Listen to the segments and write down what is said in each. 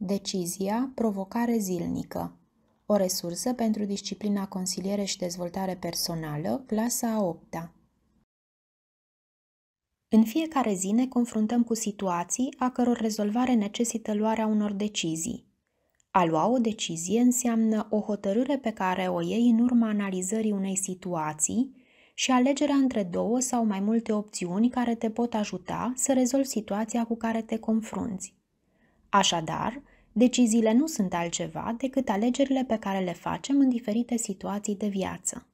Decizia, provocare zilnică. O resursă pentru disciplina consiliere și dezvoltare personală, clasa a 8 -a. În fiecare zi ne confruntăm cu situații a căror rezolvare necesită luarea unor decizii. A lua o decizie înseamnă o hotărâre pe care o iei în urma analizării unei situații și alegerea între două sau mai multe opțiuni care te pot ajuta să rezolvi situația cu care te confrunți. Așadar, deciziile nu sunt altceva decât alegerile pe care le facem în diferite situații de viață.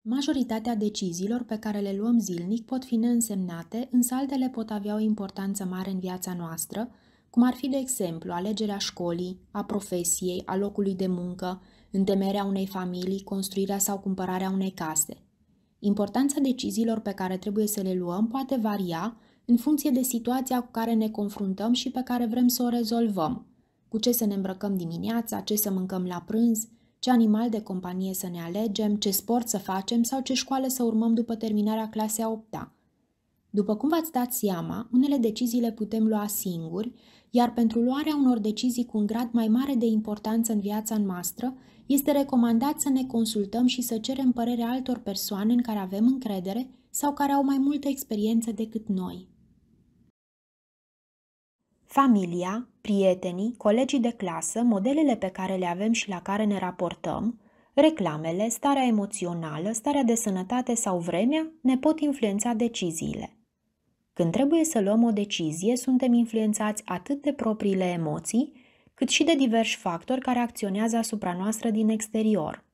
Majoritatea deciziilor pe care le luăm zilnic pot fi neînsemnate, însă altele pot avea o importanță mare în viața noastră, cum ar fi, de exemplu, alegerea școlii, a profesiei, a locului de muncă, întemerea unei familii, construirea sau cumpărarea unei case. Importanța deciziilor pe care trebuie să le luăm poate varia în funcție de situația cu care ne confruntăm și pe care vrem să o rezolvăm. Cu ce să ne îmbrăcăm dimineața, ce să mâncăm la prânz, ce animal de companie să ne alegem, ce sport să facem sau ce școală să urmăm după terminarea clasei 8 -a. După cum v-ați dat seama, unele decizii le putem lua singuri, iar pentru luarea unor decizii cu un grad mai mare de importanță în viața noastră, este recomandat să ne consultăm și să cerem părerea altor persoane în care avem încredere sau care au mai multă experiență decât noi familia, prietenii, colegii de clasă, modelele pe care le avem și la care ne raportăm, reclamele, starea emoțională, starea de sănătate sau vremea ne pot influența deciziile. Când trebuie să luăm o decizie, suntem influențați atât de propriile emoții, cât și de diversi factori care acționează asupra noastră din exterior.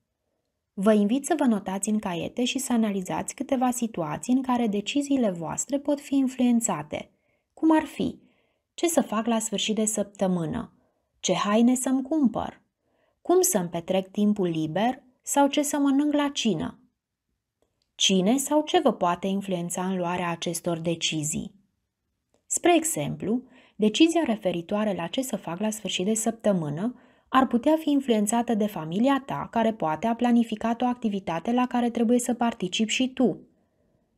Vă invit să vă notați în caiete și să analizați câteva situații în care deciziile voastre pot fi influențate, cum ar fi ce să fac la sfârșit de săptămână, ce haine să-mi cumpăr, cum să-mi petrec timpul liber sau ce să mănânc la cină. Cine sau ce vă poate influența în luarea acestor decizii? Spre exemplu, decizia referitoare la ce să fac la sfârșit de săptămână ar putea fi influențată de familia ta, care poate a planificat o activitate la care trebuie să participi și tu.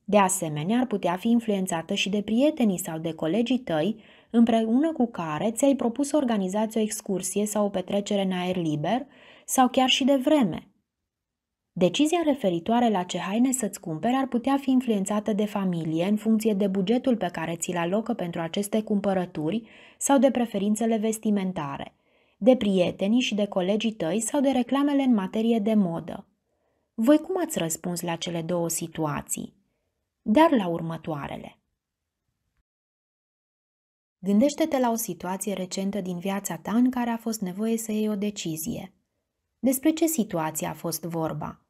De asemenea, ar putea fi influențată și de prietenii sau de colegii tăi împreună cu care ți-ai propus să organizați o excursie sau o petrecere în aer liber sau chiar și de vreme. Decizia referitoare la ce haine să-ți cumperi ar putea fi influențată de familie în funcție de bugetul pe care ți-l alocă pentru aceste cumpărături sau de preferințele vestimentare, de prietenii și de colegii tăi sau de reclamele în materie de modă. Voi cum ați răspuns la cele două situații? Dar la următoarele. Gândește-te la o situație recentă din viața ta în care a fost nevoie să iei o decizie. Despre ce situație a fost vorba?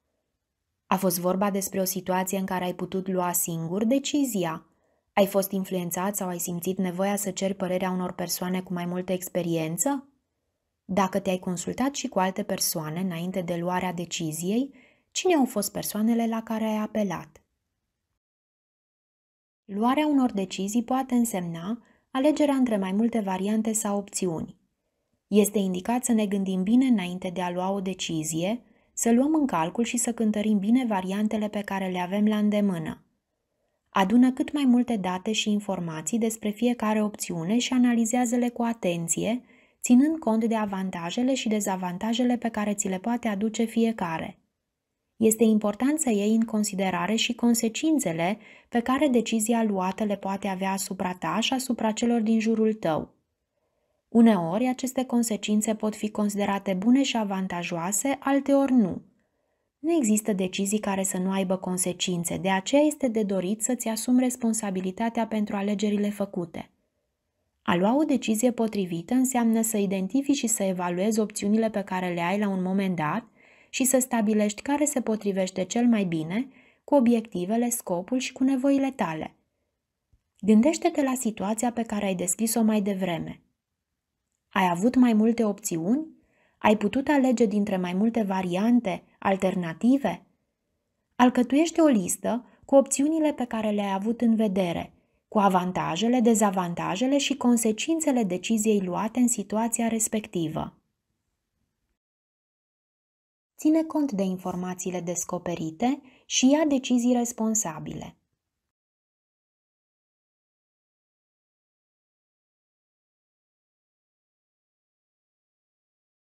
A fost vorba despre o situație în care ai putut lua singur decizia? Ai fost influențat sau ai simțit nevoia să ceri părerea unor persoane cu mai multă experiență? Dacă te-ai consultat și cu alte persoane înainte de luarea deciziei, cine au fost persoanele la care ai apelat? Luarea unor decizii poate însemna alegerea între mai multe variante sau opțiuni. Este indicat să ne gândim bine înainte de a lua o decizie, să luăm în calcul și să cântărim bine variantele pe care le avem la îndemână. Adună cât mai multe date și informații despre fiecare opțiune și analizează-le cu atenție, ținând cont de avantajele și dezavantajele pe care ți le poate aduce fiecare. Este important să iei în considerare și consecințele pe care decizia luată le poate avea asupra ta și asupra celor din jurul tău. Uneori, aceste consecințe pot fi considerate bune și avantajoase, alteori nu. Nu există decizii care să nu aibă consecințe, de aceea este de dorit să-ți asumi responsabilitatea pentru alegerile făcute. A lua o decizie potrivită înseamnă să identifici și să evaluezi opțiunile pe care le ai la un moment dat și să stabilești care se potrivește cel mai bine cu obiectivele, scopul și cu nevoile tale. Gândește-te la situația pe care ai descris-o mai devreme. Ai avut mai multe opțiuni? Ai putut alege dintre mai multe variante, alternative? Alcătuiește o listă cu opțiunile pe care le-ai avut în vedere, cu avantajele, dezavantajele și consecințele deciziei luate în situația respectivă ține cont de informațiile descoperite și ia decizii responsabile.